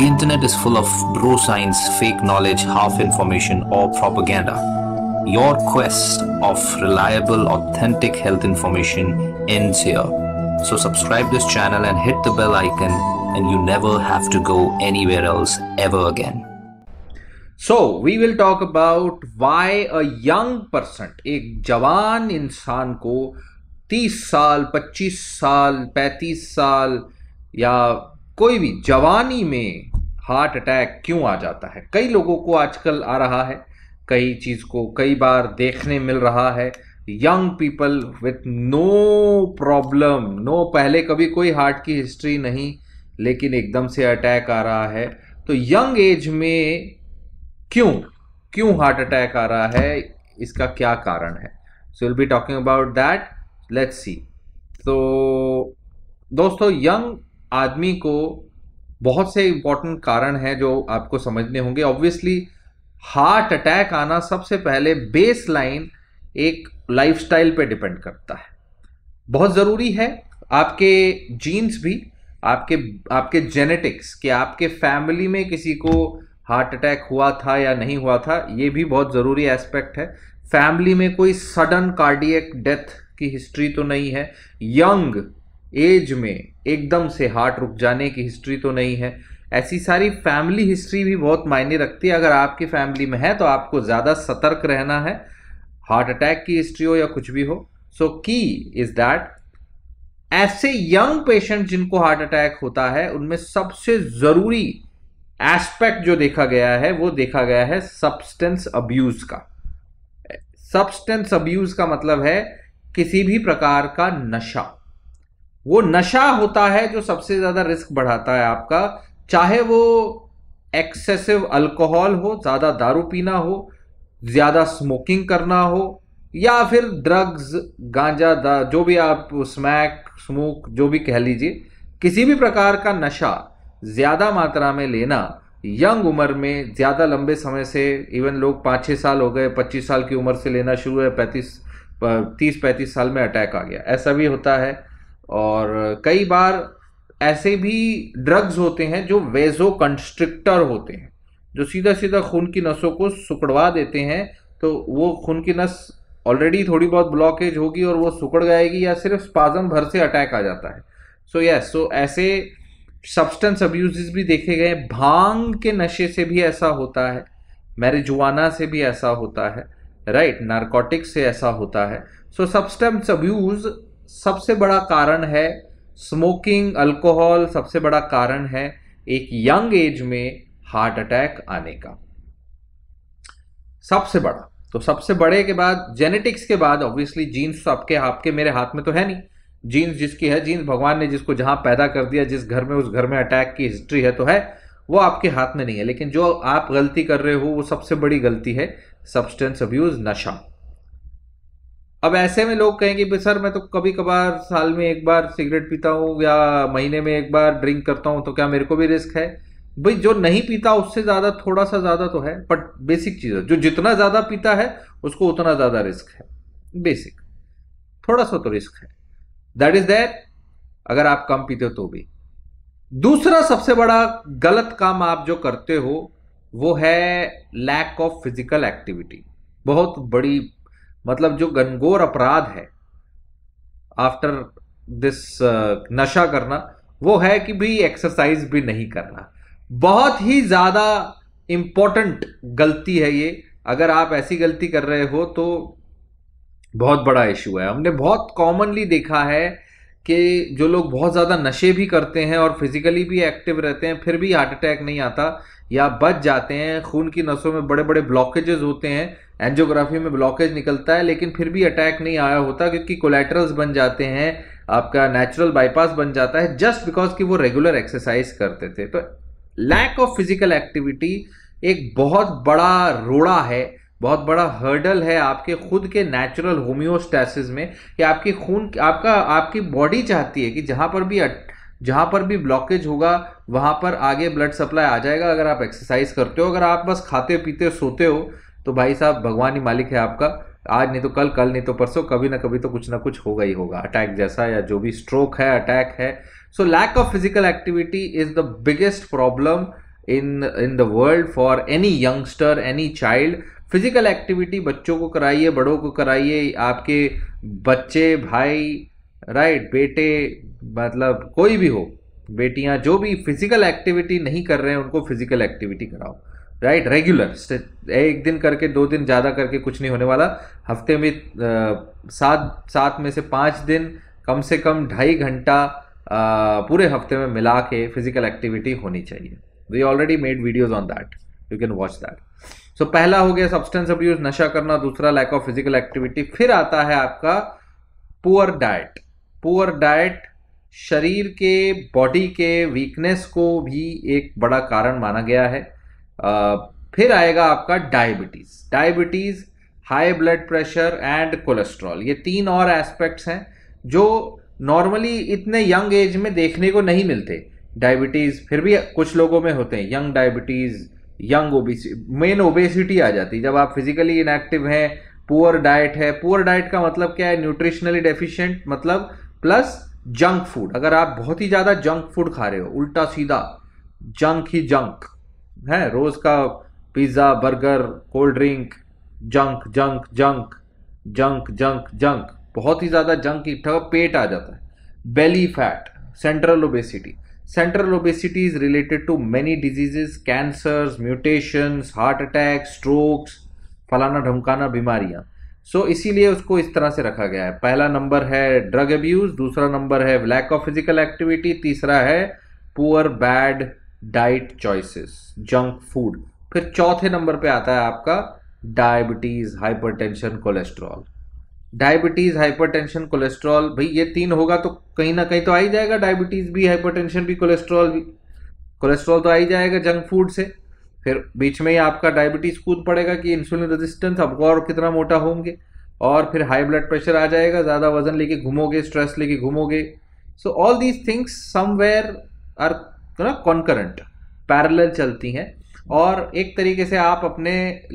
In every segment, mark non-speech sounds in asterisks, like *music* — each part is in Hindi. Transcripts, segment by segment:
The internet is full of bro science, fake knowledge, half information, or propaganda. Your quest of reliable, authentic health information ends here. So subscribe this channel and hit the bell icon and you never have to go anywhere else ever again. So we will talk about why a young person, a jawan, इंसान को 30 साल 25 साल 35 साल या कोई भी जवानी में हार्ट अटैक क्यों आ जाता है कई लोगों को आजकल आ रहा है कई चीज़ को कई बार देखने मिल रहा है young people with no problem no पहले कभी कोई हार्ट की हिस्ट्री नहीं लेकिन एकदम से अटैक आ रहा है तो यंग एज में क्यों क्यों हार्ट अटैक आ रहा है इसका क्या कारण है so will be talking about that let's see तो दोस्तों यंग आदमी को बहुत से इंपॉर्टेंट कारण हैं जो आपको समझने होंगे ऑब्वियसली हार्ट अटैक आना सबसे पहले बेस लाइन एक लाइफस्टाइल पे डिपेंड करता है बहुत ज़रूरी है आपके जीन्स भी आपके आपके जेनेटिक्स कि आपके फैमिली में किसी को हार्ट अटैक हुआ था या नहीं हुआ था ये भी बहुत ज़रूरी एस्पेक्ट है फैमिली में कोई सडन कार्डियक डेथ की हिस्ट्री तो नहीं है यंग एज में एकदम से हार्ट रुक जाने की हिस्ट्री तो नहीं है ऐसी सारी फैमिली हिस्ट्री भी बहुत मायने रखती है अगर आपकी फैमिली में है तो आपको ज़्यादा सतर्क रहना है हार्ट अटैक की हिस्ट्री हो या कुछ भी हो सो की इज दैट ऐसे यंग पेशेंट जिनको हार्ट अटैक होता है उनमें सबसे ज़रूरी एस्पेक्ट जो देखा गया है वो देखा गया है सब्सटेंस अब्यूज़ का सब्सटेंस अब्यूज़ का मतलब है किसी भी प्रकार का नशा वो नशा होता है जो सबसे ज़्यादा रिस्क बढ़ाता है आपका चाहे वो एक्सेसिव अल्कोहल हो ज़्यादा दारू पीना हो ज़्यादा स्मोकिंग करना हो या फिर ड्रग्स गांजा जो भी आप स्मैक स्मोक जो भी कह लीजिए किसी भी प्रकार का नशा ज़्यादा मात्रा में लेना यंग उम्र में ज़्यादा लंबे समय से इवन लोग पाँच छः साल हो गए पच्चीस साल की उम्र से लेना शुरू है पैंतीस तीस पैंतीस साल में अटैक आ गया ऐसा भी होता है और कई बार ऐसे भी ड्रग्स होते हैं जो वेजो कंस्ट्रिक्टर होते हैं जो सीधा सीधा खून की नसों को सुकड़वा देते हैं तो वो खून की नस ऑलरेडी थोड़ी बहुत ब्लॉकेज होगी और वो सुकड़ जाएगी या सिर्फ स्पाजम भर से अटैक आ जाता है सो यस सो ऐसे सब्सटेंस अब्यूज भी देखे गए भांग के नशे से भी ऐसा होता है मैरिजुआना से भी ऐसा होता है राइट right? नारकोटिक्स से ऐसा होता है सो सब्सटेंस अब्यूज़ सबसे बड़ा कारण है स्मोकिंग अल्कोहल सबसे बड़ा कारण है एक यंग एज में हार्ट अटैक आने का सबसे बड़ा तो सबसे बड़े के बाद जेनेटिक्स के बाद ऑब्वियसली जीन्स तो आपके आपके मेरे हाथ में तो है नहीं जीन्स जिसकी है जीन्स भगवान ने जिसको जहां पैदा कर दिया जिस घर में उस घर में अटैक की हिस्ट्री है तो है वो आपके हाथ में नहीं है लेकिन जो आप गलती कर रहे हो वो सबसे बड़ी गलती है सब्सटेंस अब्यूज नशा अब ऐसे में लोग कहेंगे भाई सर मैं तो कभी कभार साल में एक बार सिगरेट पीता हूँ या महीने में एक बार ड्रिंक करता हूँ तो क्या मेरे को भी रिस्क है भाई जो नहीं पीता उससे ज़्यादा थोड़ा सा ज़्यादा तो है बट बेसिक चीज़ है जो जितना ज़्यादा पीता है उसको उतना ज़्यादा रिस्क है बेसिक थोड़ा सा तो रिस्क है दैट इज दैट अगर आप कम पीते हो तो भी दूसरा सबसे बड़ा गलत काम आप जो करते हो वो है लैक ऑफ फिजिकल एक्टिविटी बहुत बड़ी मतलब जो गनगोर अपराध है आफ्टर दिस uh, नशा करना वो है कि भी एक्सरसाइज भी नहीं करना बहुत ही ज़्यादा इम्पोर्टेंट गलती है ये अगर आप ऐसी गलती कर रहे हो तो बहुत बड़ा इशू है हमने बहुत कॉमनली देखा है कि जो लोग बहुत ज़्यादा नशे भी करते हैं और फिज़िकली भी एक्टिव रहते हैं फिर भी हार्ट अटैक नहीं आता या बच जाते हैं खून की नसों में बड़े बड़े ब्लॉकेजेस होते हैं एंजियोग्राफी में ब्लॉकेज निकलता है लेकिन फिर भी अटैक नहीं आया होता क्योंकि कोलेट्रल्स बन जाते हैं आपका नेचुरल बाईपास बन जाता है जस्ट बिकॉज कि वो रेगुलर एक्सरसाइज करते थे तो लैक ऑफ फिजिकल एक्टिविटी एक बहुत बड़ा रोड़ा है बहुत बड़ा हर्डल है आपके खुद के नेचुरल होम्योस्टैसिस में कि आपकी खून आपका आपकी बॉडी चाहती है कि जहाँ पर भी जहाँ पर भी ब्लॉकेज होगा वहाँ पर आगे ब्लड सप्लाई आ जाएगा अगर आप एक्सरसाइज करते हो अगर आप बस खाते पीते सोते हो तो भाई साहब भगवान ही मालिक है आपका आज नहीं तो कल कल नहीं तो परसों कभी ना कभी तो कुछ ना कुछ होगा ही होगा अटैक जैसा या जो भी स्ट्रोक है अटैक है so lack of physical activity is the biggest problem in in the world for any youngster any child physical activity बच्चों को कराइए बड़ों को कराइए आपके बच्चे भाई राइट बेटे मतलब कोई भी हो बेटियां जो भी फिजिकल एक्टिविटी नहीं कर रहे हैं उनको फिजिकल एक्टिविटी कराओ राइट रेगुलर एक दिन करके दो दिन ज़्यादा करके कुछ नहीं होने वाला हफ्ते में सात सात में से पाँच दिन कम से कम ढाई घंटा पूरे हफ्ते में मिला के फिजिकल एक्टिविटी होनी चाहिए we already made videos on that you can watch that so so, पहला हो गया सब्सटेंस अब्यूज नशा करना दूसरा लैक ऑफ फिजिकल एक्टिविटी फिर आता है आपका पुअर डाइट पुअर डाइट शरीर के बॉडी के वीकनेस को भी एक बड़ा कारण माना गया है फिर आएगा आपका diabetes diabetes high blood pressure and cholesterol ये तीन और एस्पेक्ट्स हैं जो नॉर्मली इतने यंग एज में देखने को नहीं मिलते डायबिटीज़ फिर भी कुछ लोगों में होते हैं young diabetes young obesity main obesity आ जाती है जब आप फिजिकली इनएक्टिव हैं पुअर डाइट है पुअर डाइट का मतलब क्या है न्यूट्रिशनली डेफिशिएंट मतलब प्लस जंक फूड अगर आप बहुत ही ज़्यादा जंक फूड खा रहे हो उल्टा सीधा जंक ही जंक है रोज़ का pizza burger cold drink junk junk junk junk junk junk बहुत ही ज़्यादा जंक इकट्ठा पेट आ जाता है belly fat central obesity Central obesity is related to many diseases, cancers, mutations, heart attack strokes, फलाना ढमकाना बीमारियां सो so, इसीलिए उसको इस तरह से रखा गया है पहला नंबर है ड्रग अब्यूज़ दूसरा नंबर है लैक ऑफ फिजिकल एक्टिविटी तीसरा है poor bad diet choices junk food फिर चौथे नंबर पे आता है आपका diabetes hypertension cholesterol diabetes hypertension cholesterol भाई ये तीन होगा तो कहीं ना कहीं तो आ ही जाएगा डायबिटीज भी हाइपरटेंशन भी कोलेस्ट्रॉल भी कोलेस्ट्रॉल तो आ ही जाएगा जंक फूड से फिर बीच में ही आपका डायबिटीज कूद पड़ेगा कि इंसुलिन रेजिस्टेंस अब और कितना मोटा होंगे और फिर हाई ब्लड प्रेशर आ जाएगा ज़्यादा वजन लेके घूमोगे स्ट्रेस लेके घूमोगे so all these things somewhere are ना कॉन्करेंट पैरेलल चलती हैं और एक तरीके से आप अपने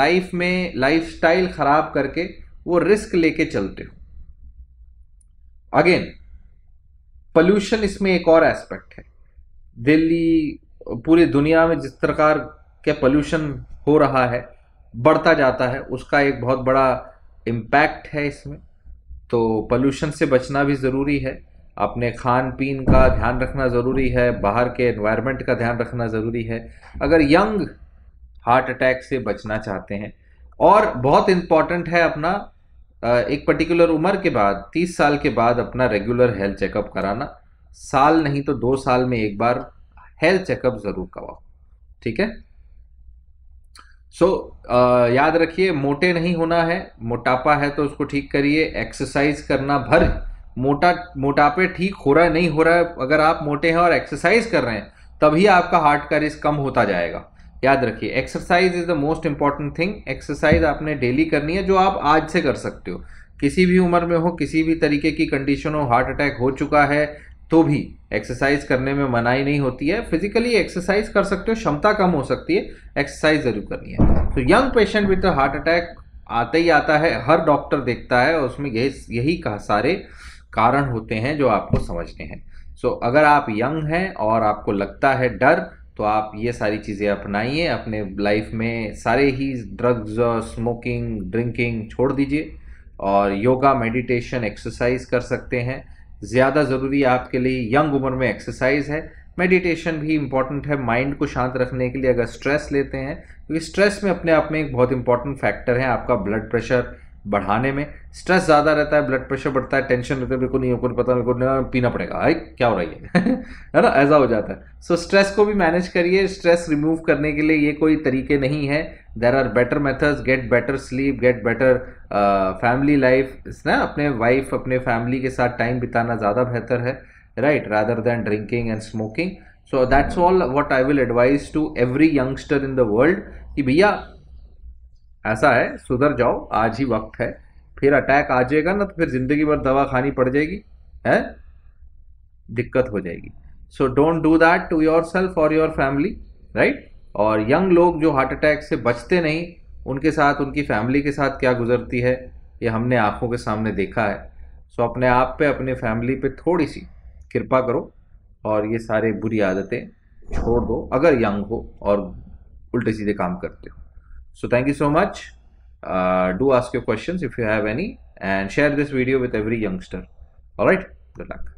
लाइफ में लाइफस्टाइल ख़राब करके वो रिस्क लेके चलते हो अगेन पोल्यूशन इसमें एक और एस्पेक्ट है दिल्ली पूरी दुनिया में जिस प्रकार के पोल्यूशन हो रहा है बढ़ता जाता है उसका एक बहुत बड़ा इम्पैक्ट है इसमें तो पोल्यूशन से बचना भी ज़रूरी है अपने खान पीन का ध्यान रखना ज़रूरी है बाहर के एनवायरनमेंट का ध्यान रखना ज़रूरी है अगर यंग हार्ट अटैक से बचना चाहते हैं और बहुत इम्पॉर्टेंट है अपना एक पर्टिकुलर उम्र के बाद तीस साल के बाद अपना रेगुलर हेल्थ चेकअप कराना साल नहीं तो दो साल में एक बार हेल्थ चेकअप ज़रूर करवाओ ठीक है सो so, याद रखिए मोटे नहीं होना है मोटापा है तो उसको ठीक करिए एक्सरसाइज करना भर मोटा मोटापे ठीक हो रहा है नहीं हो रहा है अगर आप मोटे हैं और एक्सरसाइज कर रहे हैं तभी आपका हार्ट का रिस्क कम होता जाएगा याद रखिए exercise is the most important thing exercise आपने डेली करनी है जो आप आज से कर सकते हो किसी भी उम्र में हो किसी भी तरीके की कंडीशन हो हार्ट अटैक हो चुका है तो भी एक्सरसाइज करने में मनाही नहीं होती है फिजिकली एक्सरसाइज कर सकते हो क्षमता कम हो सकती है एक्सरसाइज जरूर करनी है तो young patient with heart attack आता ही आता है हर डॉक्टर देखता है और उसमें यही यही सारे कारण होते हैं जो आपको समझते हैं सो so, अगर आप यंग हैं और आपको लगता है डर तो आप ये सारी चीज़ें अपनाइए अपने लाइफ में सारे ही ड्रग्स और स्मोकिंग ड्रिंकिंग छोड़ दीजिए और योगा मेडिटेशन एक्सरसाइज कर सकते हैं ज़्यादा ज़रूरी आपके लिए यंग उम्र में एक्सरसाइज है मेडिटेशन भी इम्पॉर्टेंट है माइंड को शांत रखने के लिए अगर स्ट्रेस लेते हैं क्योंकि तो स्ट्रेस में अपने आप में एक बहुत इंपॉर्टेंट फैक्टर है आपका ब्लड प्रेशर बढ़ाने में स्ट्रेस ज़्यादा रहता है ब्लड प्रेशर बढ़ता है टेंशन रहता है मेरे को नहीं होकर पता मेरे को पीना पड़ेगा आई क्या हो रहा है *laughs* है ना ऐसा हो जाता है सो so, स्ट्रेस को भी मैनेज करिए स्ट्रेस रिमूव करने के लिए ये कोई तरीके नहीं है there are better methods get better sleep get better family life ना अपने वाइफ अपने फैमिली के साथ टाइम बिताना ज़्यादा बेहतर है right rather than drinking and smoking so that's all what I will advise to every youngster in the world कि भैया ऐसा है सुधर जाओ आज ही वक्त है फिर अटैक आ जाएगा ना तो फिर जिंदगी भर दवा खानी पड़ जाएगी है दिक्कत हो जाएगी so don't do that to yourself और योर फैमिली राइट और यंग लोग जो हार्ट अटैक से बचते नहीं उनके साथ उनकी फैमिली के साथ क्या गुजरती है ये हमने आंखों के सामने देखा है सो so, अपने आप पे अपने फैमिली पे थोड़ी सी कृपा करो और ये सारे बुरी आदतें छोड़ दो अगर यंग हो और उल्टे सीधे काम करते हो So thank you so much. Uh, do ask your questions if you have any and share this video with every youngster. Alright, good luck.